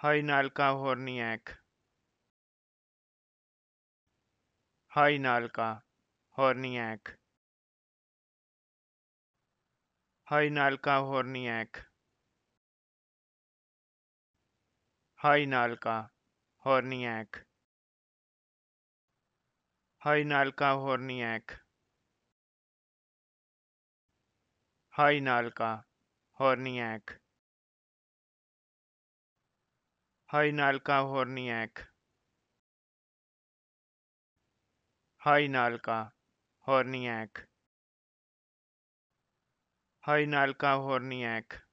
Hajnálka Horniák Hajnálka Horniák Hajnálka Horniák Hajnálka Horniák Hajnálka Horniák Hajnálka Horniák Hajnálka Horniák Hajnálka Horniák Hajnálka Horniák